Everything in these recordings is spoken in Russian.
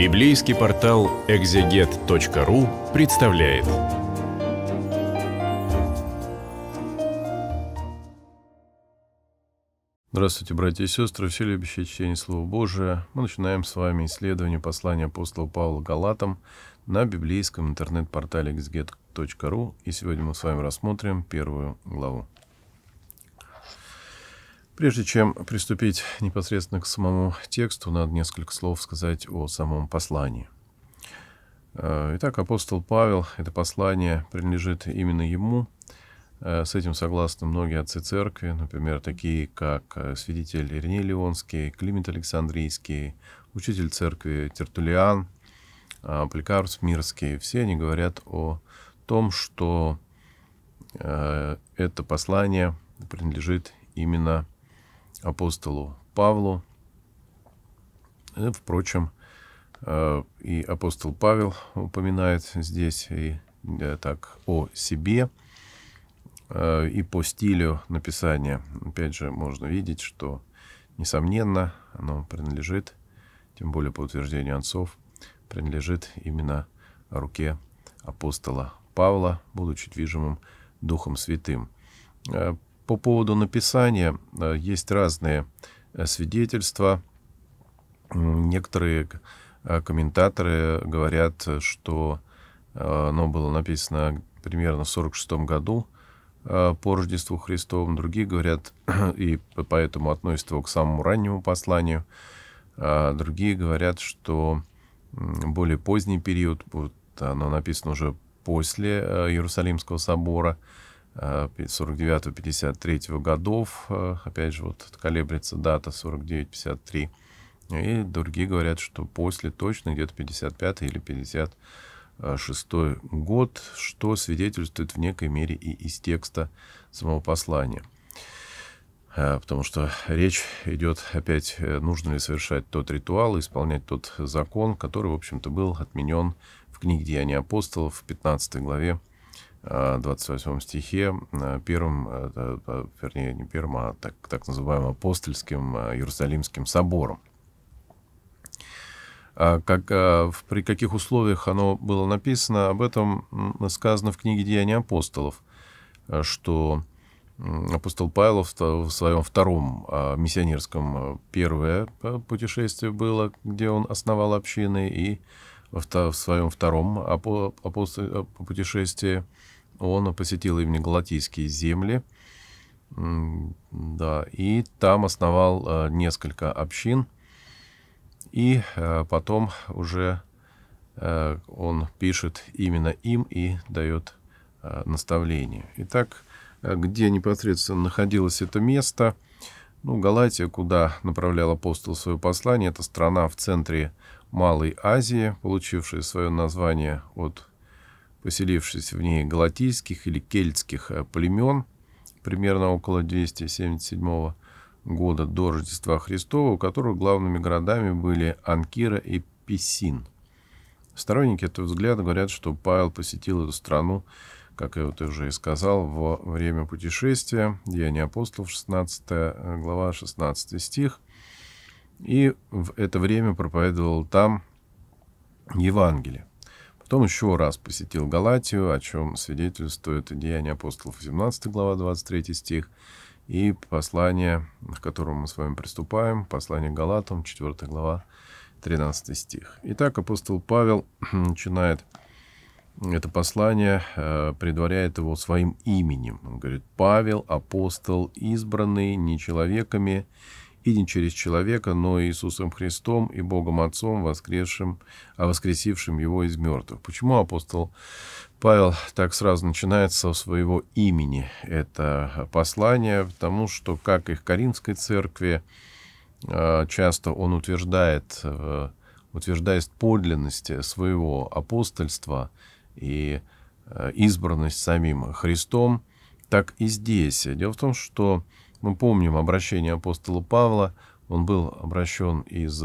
Библейский портал экзегет.ру представляет. Здравствуйте, братья и сестры, все любящие чтение Слова Божия. Мы начинаем с вами исследование послания апостола Павла Галатам на библейском интернет-портале exeget.ru, И сегодня мы с вами рассмотрим первую главу. Прежде чем приступить непосредственно к самому тексту, надо несколько слов сказать о самом послании. Э, итак, апостол Павел, это послание принадлежит именно ему. Э, с этим согласны многие отцы церкви, например, такие как э, свидетель Ирней Леонский, Климент Александрийский, учитель церкви Тертулиан, Поликарп Мирский. Все они говорят о том, что это послание принадлежит именно апостолу Павлу. Э, впрочем, э, и апостол Павел упоминает здесь и э, так о себе и по стилю написания. Опять же, можно видеть, что, несомненно, оно принадлежит, тем более по утверждению отцов, принадлежит именно руке апостола Павла, будучи движимым Духом Святым. По поводу написания э, есть разные э, свидетельства. Некоторые э, комментаторы говорят, что оно было написано примерно в 46 году по Рождеству Христовому. Другие говорят, и поэтому относят его к самому раннему посланию. Другие говорят, что более поздний период, вот оно написано уже после Иерусалимского собора, 49-53 э, годов, э, опять же, вот колеблется дата 49-53, и другие говорят, что после точно где-то 55 или 56 год, что свидетельствует в некой мере и из текста самого послания. Э, потому что речь идет опять, нужно ли совершать тот ритуал, исполнять тот закон, который, в общем-то, был отменен в книге «Деяния апостолов» в 15 главе 28 э, стихе, э, первым, э, вернее, не первым, а так, так называемым апостольским Иерусалимским собором. А как, при каких условиях оно было написано, об этом сказано в книге «Деяния апостолов», что апостол Павел в своем втором миссионерском первое путешествие было, где он основал общины, и в, в своем втором апо, апостол, путешествии он посетил именно Галатийские земли, да, и там основал э, несколько общин, и э, потом уже э, он пишет именно им и дает наставление. Итак, где непосредственно находилось это место? Ну, Галатия, куда направлял апостол свое послание, это страна в центре Малой Азии, получившая свое название от поселившись в ней галатийских или кельтских э, племен, примерно около 277 года до Рождества Христова, у которых главными городами были Анкира и Писин. Сторонники этого взгляда говорят, что Павел посетил эту страну, как я вот уже и сказал, во время путешествия, Деяния апостолов, 16 э, глава, 16 стих, и в это время проповедовал там Евангелие. Потом еще раз посетил Галатию, о чем свидетельствует Деяние апостолов 17 глава 23 стих, и послание, к которому мы с вами приступаем, послание Галатам 4 глава 13 стих. Итак, апостол Павел начинает это послание, э, предваряет его своим именем. Он говорит, Павел, апостол, избранный не человеками и не через человека, но Иисусом Христом и Богом Отцом, воскресшим, а воскресившим Его из мертвых. Почему апостол Павел так сразу начинает со своего имени это послание? Потому что, как и в Каринской церкви, а, часто он утверждает, э, утверждает подлинность своего апостольства и э, избранность самим Христом, так и здесь. Дело в том, что мы помним обращение апостола Павла. Он был обращен из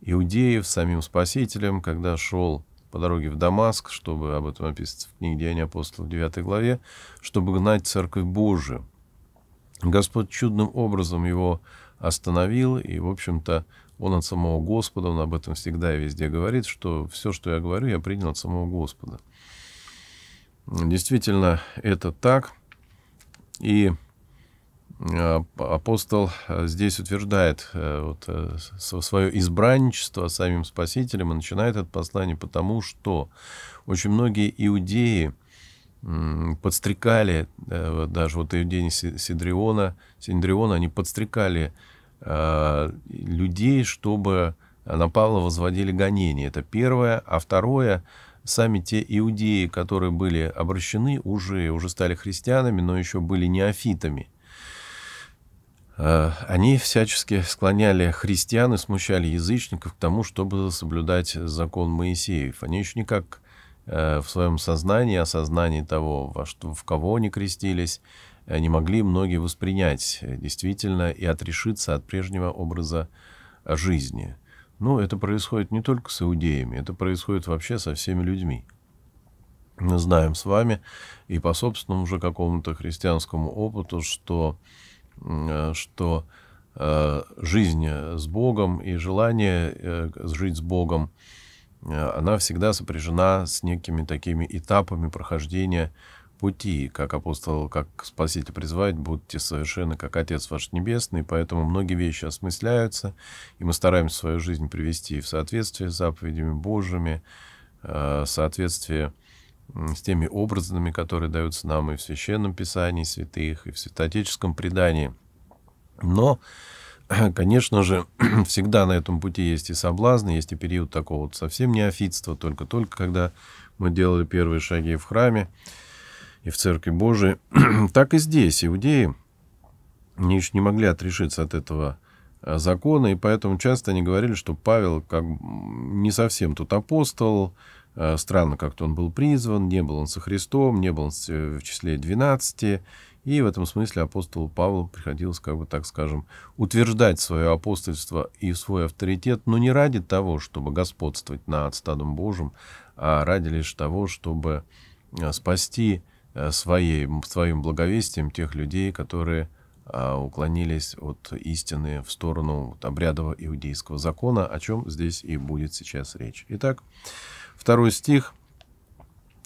иудеев самим Спасителем, когда шел по дороге в Дамаск, чтобы об этом описывается в книге Деяния апостолов в 9 главе, чтобы гнать Церковь Божию. Господь чудным образом его остановил, и, в общем-то, он от самого Господа, он об этом всегда и везде говорит, что все, что я говорю, я принял от самого Господа. Действительно, это так. И Э, апостол э, здесь утверждает э, вот, свое избранничество самим Спасителем и начинает это послание потому, что очень многие иудеи подстрекали, даже вот иудеи Сидриона, Синдриона, они подстрекали людей, чтобы на Павла возводили гонения Это первое. А второе, сами те иудеи, которые были обращены уже, уже стали христианами, но еще были неофитами – Э, они всячески склоняли христиан и смущали язычников к тому, чтобы соблюдать закон Моисеев. Они еще никак э, в своем сознании, осознании того, во что, в кого они крестились, э, не могли многие воспринять действительно и отрешиться от прежнего образа жизни. Но ну, это происходит не только с иудеями, это происходит вообще со всеми людьми. Мы знаем с вами и по собственному уже какому-то христианскому опыту, что Э, что э, жизнь э, с Богом и желание жить с Богом, она всегда сопряжена с некими такими этапами прохождения пути, как апостол, как Спаситель призывает, будьте совершенны, как Отец ваш Небесный, поэтому многие вещи осмысляются, и мы стараемся свою жизнь привести в соответствие с заповедями Божьими, соответствие с теми образами, которые даются нам и в Священном Писании святых, и в святоотеческом предании. Но, конечно же, всегда на этом пути есть и соблазны, есть и период такого вот совсем неофитства, только-только когда мы делали первые шаги в храме и в Церкви Божией, так и здесь иудеи не, не могли отрешиться от этого э, закона, и поэтому часто они говорили, что Павел как не совсем тут апостол, Э, странно как-то он был призван, не был он со Христом, не был он э, в числе 12. И в этом смысле апостолу Павлу приходилось, как бы так скажем, утверждать свое апостольство и свой авторитет, но не ради того, чтобы господствовать над стадом Божьим, а ради лишь того, чтобы э, спасти своей, своим благовестием тех людей, которые а, уклонились от истины в сторону обрядового иудейского закона, о чем здесь и будет сейчас речь. Итак, Второй стих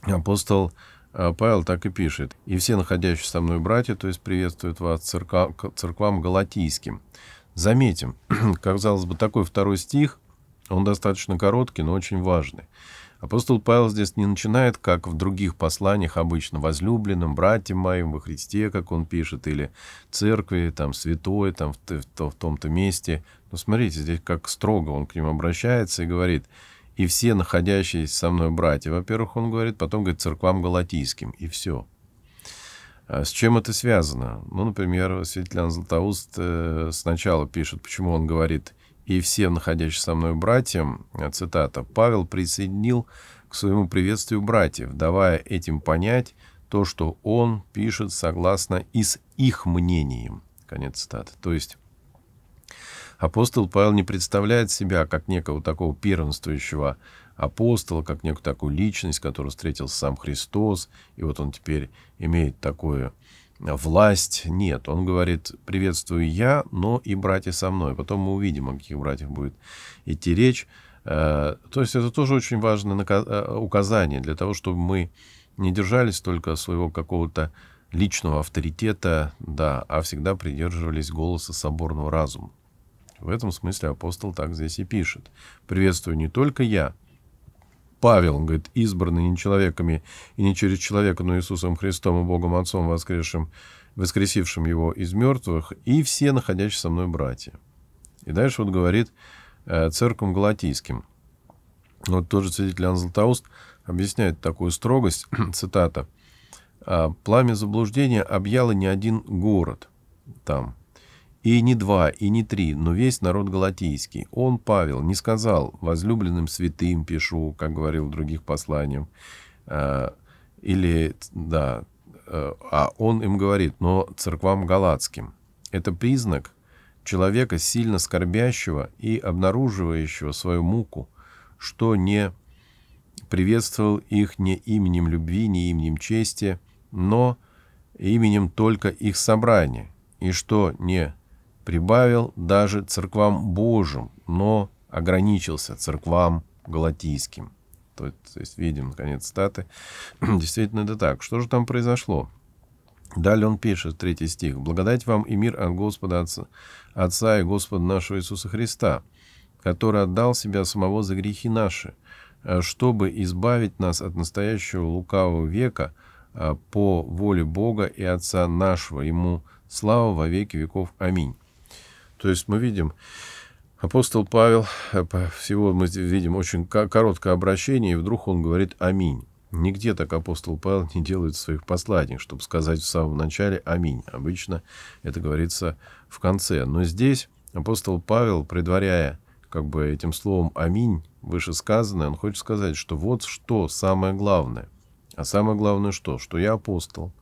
апостол э, Павел так и пишет. «И все находящиеся со мной братья, то есть приветствуют вас церква, церквам галатийским». Заметим, казалось бы, такой второй стих, он достаточно короткий, но очень важный. Апостол Павел здесь не начинает, как в других посланиях обычно, возлюбленным, братьям моим во Христе, как он пишет, или церкви, там, святой, там, в, в, в том-то месте. Но смотрите, здесь как строго он к ним обращается и говорит – и все находящиеся со мной братья, во-первых, он говорит, потом говорит церквам галатийским, и все. А с чем это связано? Ну, например, святитель Иоанн Златоуст э, сначала пишет, почему он говорит «и все находящиеся со мной братьям», э, цитата, «Павел присоединил к своему приветствию братьев, давая этим понять то, что он пишет согласно и с их мнением». Конец цитаты. То есть Апостол Павел не представляет себя как некого такого первенствующего апостола, как некую такую личность, которую встретил сам Христос, и вот он теперь имеет такую э, власть. Нет, он говорит, приветствую я, но и братья со мной. Потом мы увидим, о каких братьях будет идти речь. Э, то есть это тоже очень важное э, указание для того, чтобы мы не держались только своего какого-то личного авторитета, да, а всегда придерживались голоса соборного разума. В этом смысле апостол так здесь и пишет. «Приветствую не только я, Павел, говорит, избранный не человеками и не через человека, но Иисусом Христом и Богом Отцом, воскресшим, воскресившим его из мертвых, и все находящиеся со мной братья». И дальше вот говорит э, церквам галатийским. Вот тоже свидетель Иоанн объясняет такую строгость, цитата, «А, «Пламя заблуждения объяло не один город там, и не два, и не три, но весь народ галатийский. Он, Павел, не сказал, возлюбленным святым пишу, как говорил в других посланиях, а, или, да, э, а он им говорит, но церквам галатским. Это признак человека, сильно скорбящего и обнаруживающего свою муку, что не приветствовал их не именем любви, не именем чести, но именем только их собрания, и что не прибавил даже церквам Божьим, но ограничился церквам галатийским. То есть, видим, конец статы. Действительно, это так. Что же там произошло? Далее он пишет, третий стих. «Благодать вам и мир от Господа Отца, Отца и Господа нашего Иисуса Христа, который отдал себя самого за грехи наши, э, чтобы избавить нас от настоящего лукавого века э, по воле Бога и Отца нашего. Ему слава во веки веков. Аминь». То есть мы видим, апостол Павел, э, всего мы видим очень короткое обращение, и вдруг он говорит «Аминь». Нигде так апостол Павел не делает своих посланий, чтобы сказать в самом начале «Аминь». Обычно это говорится в конце. Но здесь апостол Павел, предваряя как бы этим словом «Аминь», выше сказанное, он хочет сказать, что вот что самое главное. А самое главное что? Что я апостол.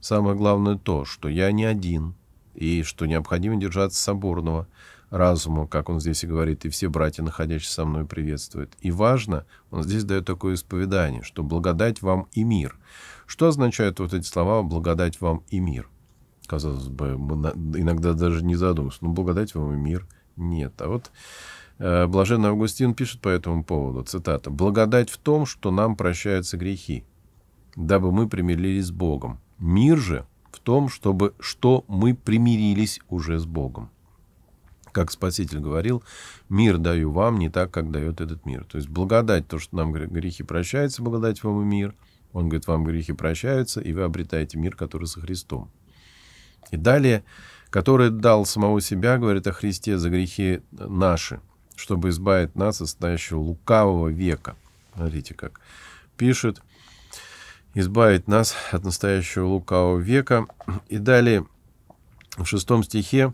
Самое главное то, что я не один – и что необходимо держаться соборного разума, как он здесь и говорит, и все братья, находящиеся со мной, приветствуют. И важно, он здесь дает такое исповедание, что благодать вам и мир. Что означают вот эти слова «благодать вам и мир»? Казалось бы, мы иногда даже не задумываемся, но «Ну, благодать вам и мир. Нет. А вот э, Блаженный Августин пишет по этому поводу, цитата, «Благодать в том, что нам прощаются грехи, дабы мы примирились с Богом. Мир же в том, чтобы что мы примирились уже с Богом. Как Спаситель говорил, мир даю вам не так, как дает этот мир. То есть благодать, то, что нам грехи прощаются, благодать вам и мир. Он говорит, вам грехи прощаются, и вы обретаете мир, который со Христом. И далее, который дал самого себя, говорит о Христе за грехи наши, чтобы избавить нас от настоящего лукавого века. Смотрите, как пишет избавить нас от настоящего лукавого века. И далее в шестом стихе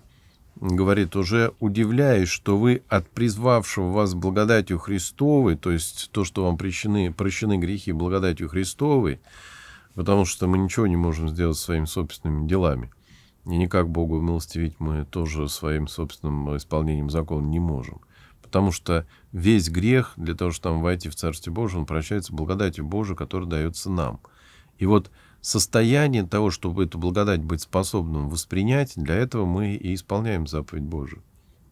говорит уже, удивляясь, что вы от призвавшего вас благодатью Христовой, то есть то, что вам прощены, прощены грехи благодатью Христовой, потому что мы ничего не можем сделать своими собственными делами. И никак Богу милостивить мы тоже своим собственным исполнением закона не можем. Потому что весь грех для того, чтобы там войти в Царствие Божие, он прощается благодатью Божией, которая дается нам. И вот состояние того, чтобы эту благодать быть способным воспринять, для этого мы и исполняем заповедь Божию.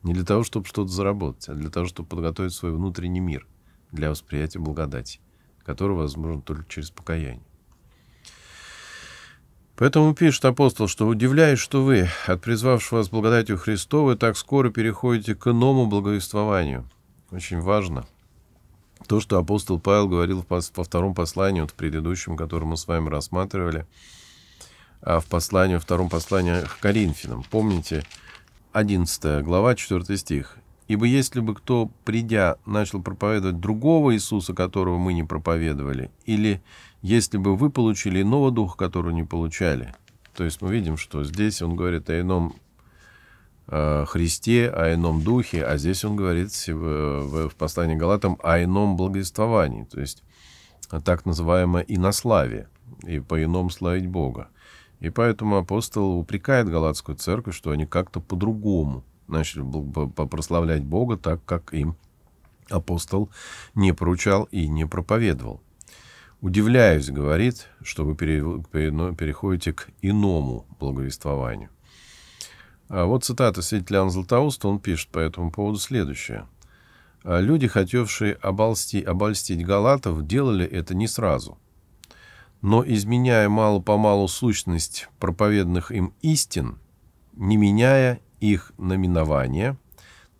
Не для того, чтобы что-то заработать, а для того, чтобы подготовить свой внутренний мир для восприятия благодати, который возможен только через покаяние. Поэтому пишет апостол, что удивляюсь, что вы, от призвавшего вас благодатью Христовой, так скоро переходите к иному благовествованию, очень важно. То, что апостол Павел говорил во втором послании, вот в предыдущем, которое мы с вами рассматривали, а, в послании, во втором послании к Коринфянам. Помните, 11 глава, 4 стих. «Ибо если бы кто, придя, начал проповедовать другого Иисуса, которого мы не проповедовали, или если бы вы получили иного духа, которого не получали». То есть мы видим, что здесь он говорит о ином Э, Христе, о ином духе, а здесь он говорит в, послании Галатам о ином благовествовании, то есть так называемое инославие, и по-иному славить Бога. И поэтому апостол упрекает Галатскую церковь, что они как-то по-другому начали прославлять Бога, так как им апостол не поручал и не проповедовал. «Удивляюсь, — говорит, — что вы ну, переходите к иному благовествованию». А вот цитата святителя Иоанна Златоуста, он пишет по этому поводу следующее. «А «Люди, хотевшие оболсти, обольстить галатов, делали это не сразу. Но, изменяя мало-помалу сущность проповедных им истин, не меняя их наименования,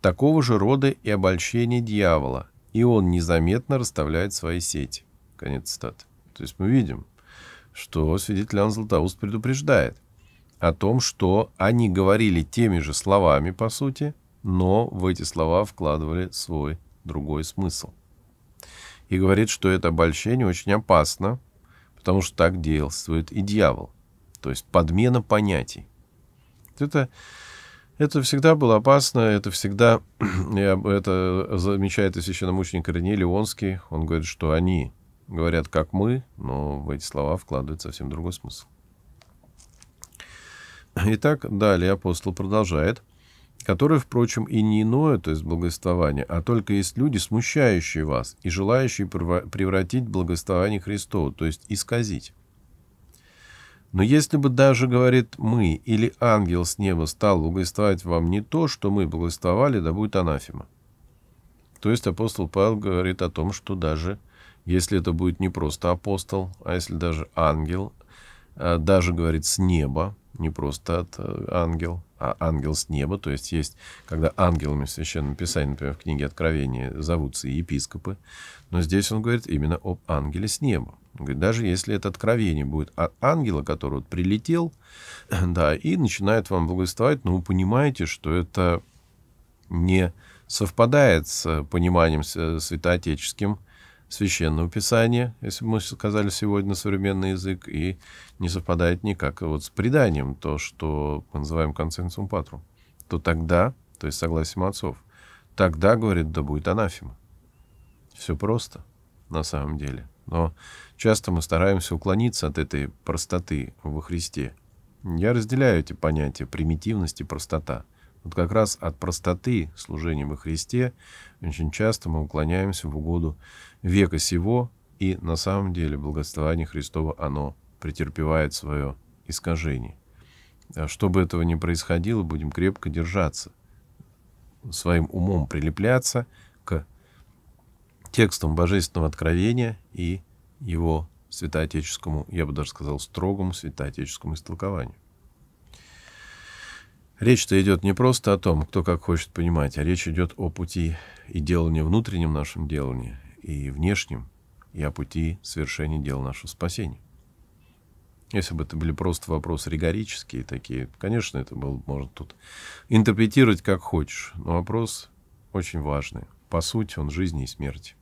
такого же рода и обольщение дьявола, и он незаметно расставляет свои сети». Конец цитаты. То есть мы видим, что свидетель Иоанн Златоуст предупреждает о том, что они говорили теми же словами, по сути, но в эти слова вкладывали свой другой смысл. И говорит, что это обольщение очень опасно, потому что так действует и дьявол. То есть подмена понятий. Это, это всегда было опасно, это всегда, это замечает и священномученик Рене Леонский, он говорит, что они говорят как мы, но в эти слова вкладывает совсем другой смысл. Итак, далее апостол продолжает которые, впрочем, и не иное, то есть благовествование, а только есть люди, смущающие вас и желающие превратить благовествование Христово, то есть исказить. Но если бы даже, говорит, мы или ангел с неба стал благовествовать вам не то, что мы благовествовали, да будет анафема. То есть апостол Павел говорит о том, что даже если это будет не просто апостол, а если даже ангел, э, даже, говорит, с неба, не просто от э, ангел, а ангел с неба. То есть есть, когда ангелами в Священном Писании, например, в книге Откровения зовутся и епископы, но здесь он говорит именно об ангеле с неба. Он говорит, даже если это откровение будет от ангела, который вот прилетел, да, и начинает вам благовествовать, но ну, вы понимаете, что это не совпадает с пониманием э, святоотеческим, священного писания, если бы мы сказали сегодня современный язык, и не совпадает никак вот с преданием, то, что мы называем консенсум патру, то тогда, то есть согласием отцов, тогда, говорит, да будет анафема. Все просто на самом деле. Но часто мы стараемся уклониться от этой простоты во Христе. Я разделяю эти понятия примитивность и простота. Вот как раз от простоты служения во Христе очень часто мы уклоняемся в угоду века сего, и на самом деле благословение Христова, оно претерпевает свое искажение. А чтобы этого не происходило, будем крепко держаться, своим умом прилепляться к текстам Божественного Откровения и его святоотеческому, я бы даже сказал, строгому святоотеческому истолкованию. Речь-то идет не просто о том, кто как хочет понимать, а речь идет о пути и делании внутреннем нашем делании, и внешнем, и о пути свершения дела нашего спасения. Если бы это были просто вопросы ригорические такие, конечно, это было, можно тут интерпретировать как хочешь, но вопрос очень важный. По сути, он жизни и смерти.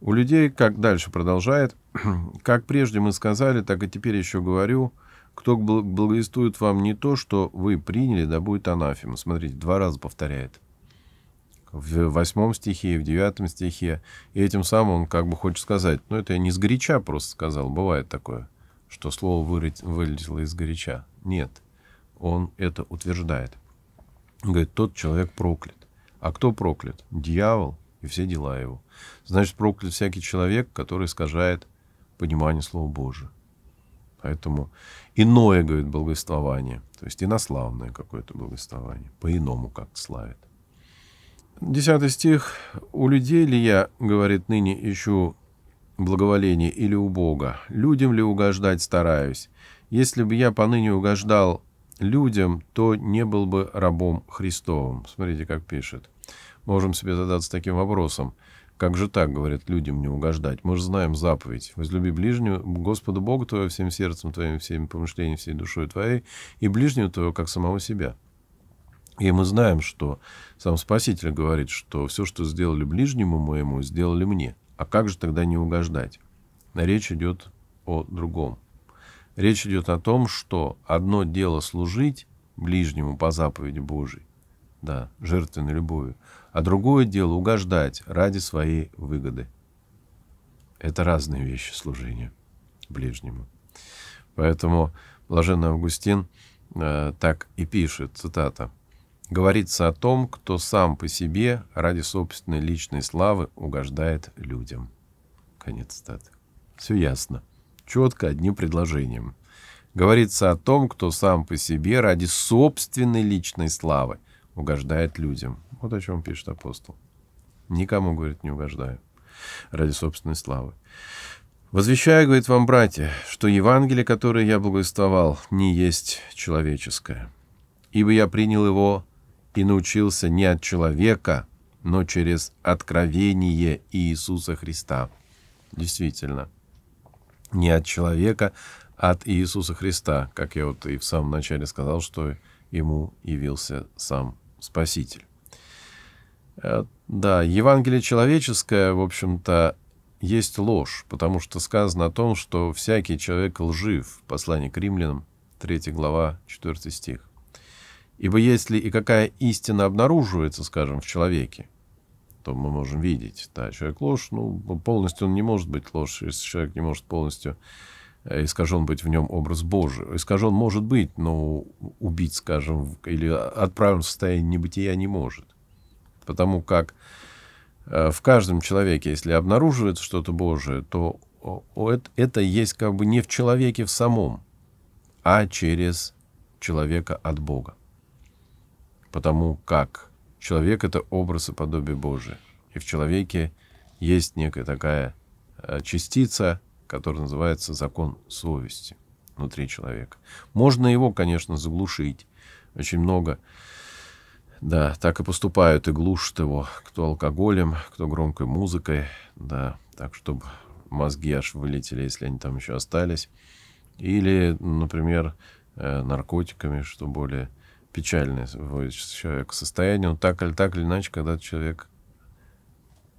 У людей, как дальше продолжает, как прежде мы сказали, так и теперь еще говорю – кто благовествует вам не то, что вы приняли, да будет анафема. Смотрите, два раза повторяет. В восьмом стихе и в девятом стихе. И этим самым он как бы хочет сказать, ну это я не сгоряча просто сказал, бывает такое, что слово вылетело из горяча. Нет, он это утверждает. Он говорит, тот человек проклят. А кто проклят? Дьявол и все дела его. Значит, проклят всякий человек, который искажает понимание Слова Божия. Поэтому иное, говорит, благовествование. То есть инославное какое-то благовествование. По-иному как-то славит. Десятый стих. «У людей ли я, — говорит, — ныне ищу благоволение или у Бога? Людям ли угождать стараюсь? Если бы я поныне угождал людям, то не был бы рабом Христовым». Смотрите, как пишет. Можем себе задаться таким вопросом — как же так, говорят, людям не угождать? Мы же знаем заповедь. Возлюби ближнего, Господу Богу твоего всем сердцем твоим, всеми помышлениями, всей душой твоей, и ближнего твоего, как самого себя. И мы знаем, что сам Спаситель говорит, что все, что сделали ближнему моему, сделали мне. А как же тогда не угождать? Речь идет о другом. Речь идет о том, что одно дело служить ближнему по заповеди Божией, да, жертвенной любовью, а другое дело угождать ради своей выгоды. Это разные вещи служения ближнему. Поэтому блаженный Августин э, так и пишет, цитата, «Говорится о том, кто сам по себе ради собственной личной славы угождает людям». Конец цитаты. Все ясно. Четко одним предложением. Говорится о том, кто сам по себе ради собственной личной славы – угождает людям. Вот о чем пишет апостол. Никому, говорит, не угождаю ради собственной славы. Возвещаю, говорит вам, братья, что Евангелие, которое я благовествовал, не есть человеческое. Ибо я принял его и научился не от человека, но через откровение Иисуса Христа. Действительно, не от человека, а от Иисуса Христа, как я вот и в самом начале сказал, что ему явился сам Спаситель. Э, да, Евангелие человеческое, в общем-то, есть ложь, потому что сказано о том, что всякий человек лжив. Послание к римлянам, 3 глава, 4 стих. Ибо если и какая истина обнаруживается, скажем, в человеке, то мы можем видеть, да, человек ложь, ну, полностью он не может быть ложь, если человек не может полностью искажен быть в нем образ Божий. Искажен может быть, но убить, скажем, или отправлен в состояние небытия не может. Потому как э, в каждом человеке, если обнаруживается что-то Божие, то это есть как бы не в человеке в самом, а через человека от Бога. Потому как человек — это образ и подобие Божие. И в человеке есть некая такая э, частица — который называется закон совести внутри человека. Можно его, конечно, заглушить. Очень много, да, так и поступают и глушат его, кто алкоголем, кто громкой музыкой, да, так, чтобы мозги аж вылетели, если они там еще остались. Или, например, э, наркотиками, что более печальное человека состояние. Он ну, так или так или иначе, когда человек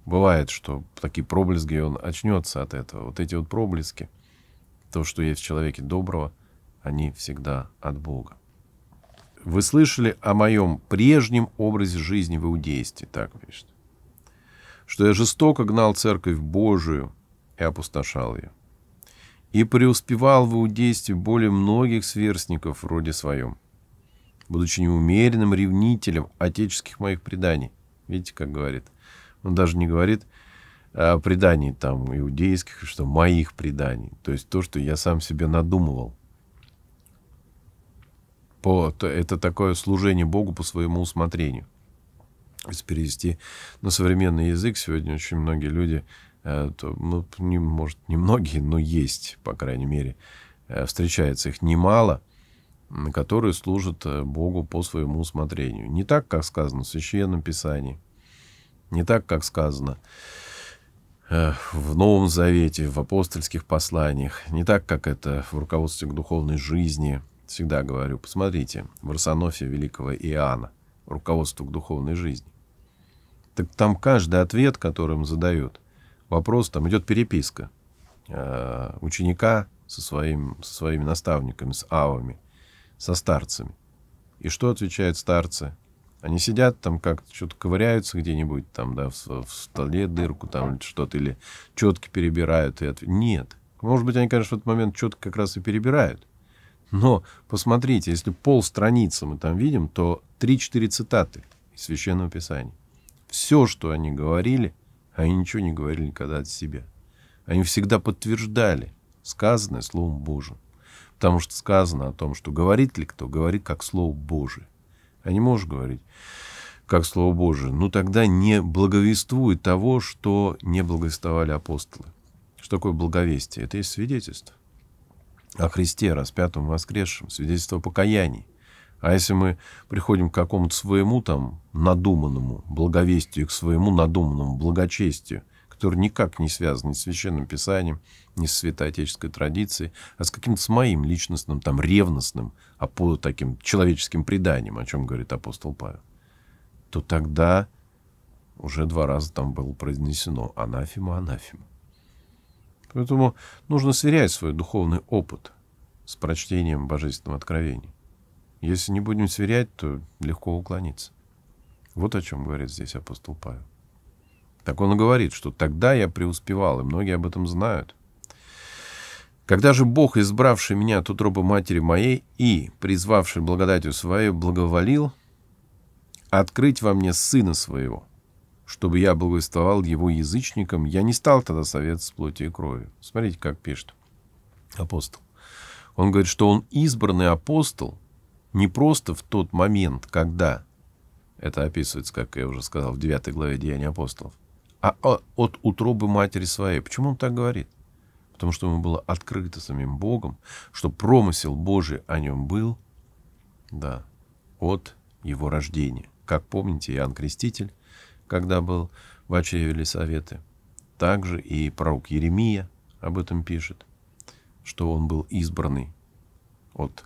бывает, что такие проблески, он очнется от этого. Вот эти вот проблески, то, что есть в человеке доброго, они всегда от Бога. Вы слышали о моем прежнем образе жизни в иудействе, так пишет, что я жестоко гнал церковь Божию и опустошал ее, и преуспевал в иудействе более многих сверстников вроде своем, будучи неумеренным ревнителем отеческих моих преданий. Видите, как говорит – он даже не говорит о предании там иудейских, что моих преданий, то есть то, что я сам себе надумывал. По, это такое служение Богу по своему усмотрению. Если перевести на современный язык, сегодня очень многие люди, э, то, ну, не, может, не многие, но есть, по крайней мере, э, встречается их немало, которые служат э, Богу по своему усмотрению. Не так, как сказано в Священном Писании, не так, как сказано э, в Новом Завете, в апостольских посланиях, не так, как это в руководстве к духовной жизни. Всегда говорю, посмотрите, в Росонофе великого Иоанна, руководство к духовной жизни. Так там каждый ответ, который им задают вопрос, там идет переписка э, ученика со, своим, со своими наставниками, с авами, со старцами. И что отвечают старцы? Они сидят там как-то, что-то ковыряются где-нибудь там, да, в, в столе дырку там что-то, или четко перебирают. И отв... Нет. Может быть, они, конечно, в этот момент четко как раз и перебирают. Но посмотрите, если пол страницы мы там видим, то 3-4 цитаты из Священного Писания. Все, что они говорили, они ничего не говорили никогда от себя. Они всегда подтверждали сказанное Словом Божьим. Потому что сказано о том, что говорит ли кто, говорит как Слово Божие а не можешь говорить, как Слово Божие, ну тогда не благовествуй того, что не благовествовали апостолы. Что такое благовестие? Это есть свидетельство о Христе, распятом, воскресшем, свидетельство о покаянии. А если мы приходим к какому-то своему там надуманному благовестию, к своему надуманному благочестию – который никак не связан ни с Священным Писанием, ни с святоотеческой традицией, а с каким-то с моим личностным, там, ревностным, а по таким человеческим преданиям, о чем говорит апостол Павел, то тогда уже два раза там было произнесено анафима, анафима. Поэтому нужно сверять свой духовный опыт с прочтением Божественного Откровения. Если не будем сверять, то легко уклониться. Вот о чем говорит здесь апостол Павел. Так он и говорит, что тогда я преуспевал, и многие об этом знают. Когда же Бог, избравший меня от утробы матери моей и, призвавший благодатью свою, благоволил открыть во мне сына своего, чтобы я благовествовал его язычникам, я не стал тогда совет с плоти и крови. Смотрите, как пишет апостол. Он говорит, что он избранный апостол не просто в тот момент, когда, это описывается, как я уже сказал, в 9 главе Деяния апостолов, а, а от утробы матери своей. Почему он так говорит? Потому что ему было открыто самим Богом, что промысел Божий о нем был, да, от его рождения. Как помните, Иоанн Креститель, когда был в очреве Лисоветы, также и пророк Еремия об этом пишет, что он был избранный от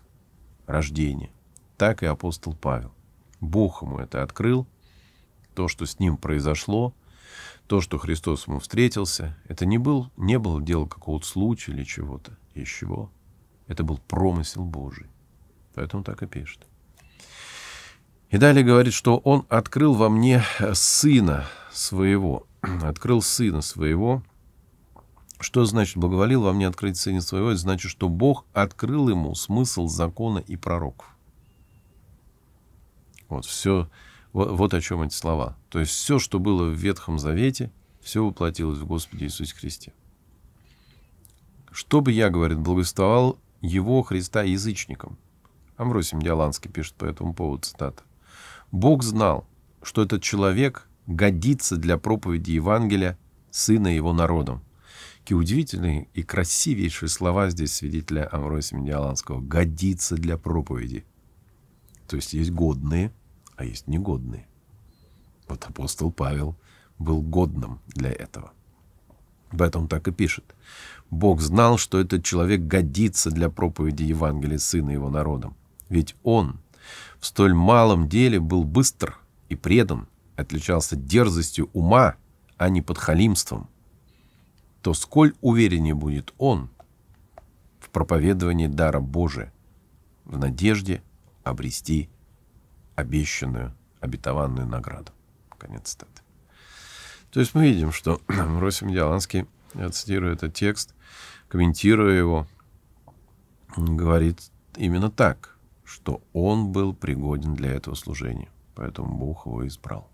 рождения. Так и апостол Павел. Бог ему это открыл, то, что с ним произошло, то, что Христос ему встретился, это не, был, не было дело какого-то случая или чего-то, из чего. Это был промысел Божий. Поэтому так и пишет. И далее говорит, что он открыл во мне сына своего. Открыл сына своего. Что значит благоволил во мне открыть сына своего? Это значит, что Бог открыл ему смысл закона и пророков. Вот все, вот, вот о чем эти слова. То есть все, что было в Ветхом Завете, все воплотилось в Господе Иисусе Христе. «Чтобы я, — говорит, — благословал его, Христа, язычником». Амросий Диаланский пишет по этому поводу цитата. «Бог знал, что этот человек годится для проповеди Евангелия сына его народом». Какие удивительные и красивейшие слова здесь свидетеля Амросия Медиаланского. «Годится для проповеди». То есть есть годные – а есть негодные. Вот апостол Павел был годным для этого. В Поэтому так и пишет. Бог знал, что этот человек годится для проповеди Евангелия Сына Его народом. Ведь он в столь малом деле был быстр и предан, отличался дерзостью ума, а не подхалимством. То сколь увереннее будет он в проповедовании дара Божия, в надежде обрести обещанную, обетованную награду. Конец цитаты. То есть мы видим, что Росим Яланский, я цитирую этот текст, комментируя его, говорит именно так, что он был пригоден для этого служения, поэтому Бог его избрал.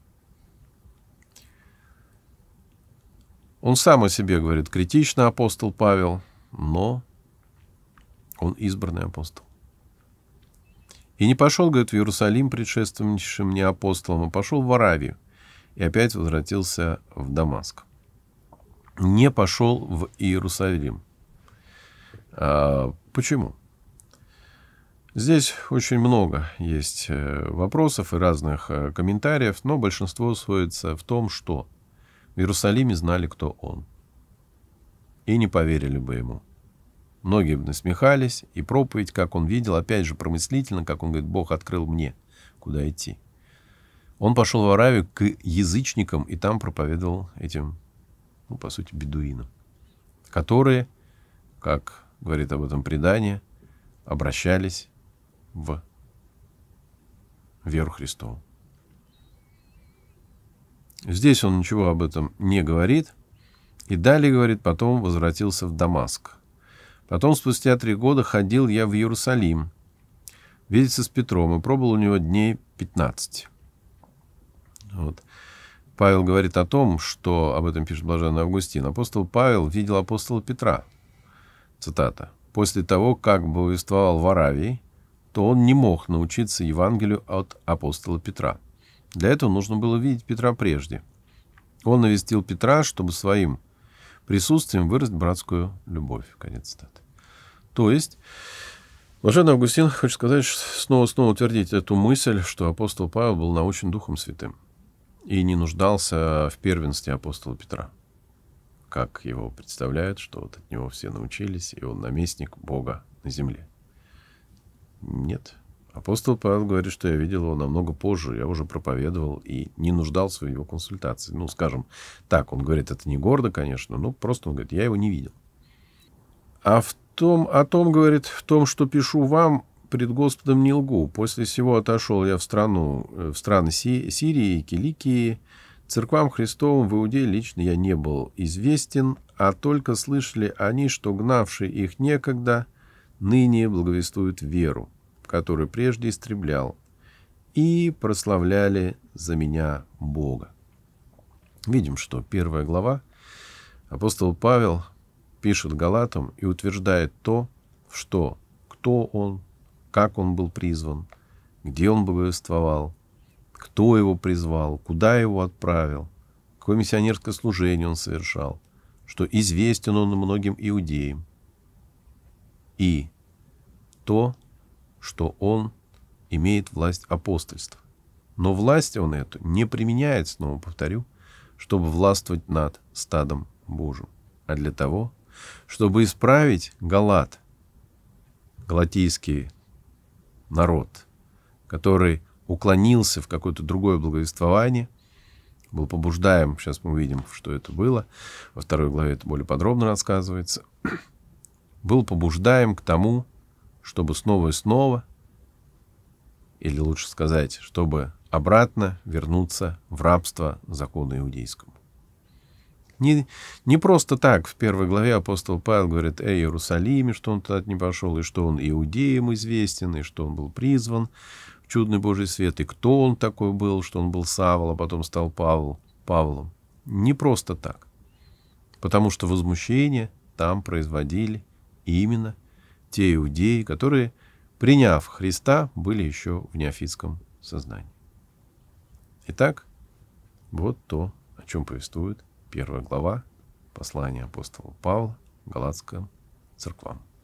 Он сам о себе говорит критично, апостол Павел, но он избранный апостол. И не пошел, говорит, в Иерусалим предшествовавшим мне апостолом, а пошел в Аравию и опять возвратился в Дамаск. Не пошел в Иерусалим. А почему? Здесь очень много есть э, вопросов и разных э, комментариев, но большинство сводится в том, что в Иерусалиме знали, кто он, и не поверили бы ему. Многие насмехались, и проповедь, как он видел, опять же промыслительно, как он говорит, Бог открыл мне, куда идти. Он пошел в Аравию к язычникам и там проповедовал этим, ну, по сути, бедуинам, которые, как говорит об этом предание, обращались в веру Христову. Здесь он ничего об этом не говорит. И далее, говорит, потом возвратился в Дамаск. Потом, спустя три года, ходил я в Иерусалим видеться с Петром и пробовал у него дней 15. Вот. Павел говорит о том, что, об этом пишет блаженный Августин, апостол Павел видел апостола Петра, цитата, «после того, как повествовал в Аравии, то он не мог научиться Евангелию от апостола Петра. Для этого нужно было видеть Петра прежде. Он навестил Петра, чтобы своим присутствием выразить братскую любовь. Конец цитаты. То есть, Блаженный Августин, хочет сказать, снова-снова утвердить эту мысль, что апостол Павел был научен Духом Святым и не нуждался в первенстве апостола Петра, как его представляют, что вот от него все научились, и он наместник Бога на земле. Нет. Апостол Павел говорит, что я видел его намного позже, я уже проповедовал и не нуждался в его консультации. Ну, скажем так, он говорит, это не гордо, конечно, но просто он говорит, я его не видел. А в том, о том, говорит, в том, что пишу вам, пред Господом не лгу. После всего отошел я в страну, э, в страны Си, Сирии и Киликии. Церквам Христовым в Иудее лично я не был известен, а только слышали они, что гнавшие их некогда, ныне благовествуют веру который прежде истреблял, и прославляли за меня Бога. Видим, что первая глава апостол Павел пишет Галатам и утверждает то, что кто он, как он был призван, где он благовествовал, кто его призвал, куда его отправил, какое миссионерское служение он совершал, что известен он многим иудеям. И то, что он имеет власть апостольства. Но власть он эту не применяет, снова повторю, чтобы властвовать над стадом Божьим, а для того, чтобы исправить Галат, галатийский народ, который уклонился в какое-то другое благовествование, был побуждаем, сейчас мы увидим, что это было, во второй главе это более подробно рассказывается, был побуждаем к тому, чтобы снова и снова, или лучше сказать, чтобы обратно вернуться в рабство закону иудейскому. Не, не просто так в первой главе апостол Павел говорит о «Э, Иерусалиме, что он туда не пошел, и что он иудеем известен, и что он был призван в чудный Божий свет, и кто он такой был, что он был Савл, а потом стал Павл, Павлом. Не просто так. Потому что возмущение там производили именно те иудеи, которые, приняв Христа, были еще в неофитском сознании. Итак, вот то, о чем повествует первая глава послания апостола Павла Галатским церквам.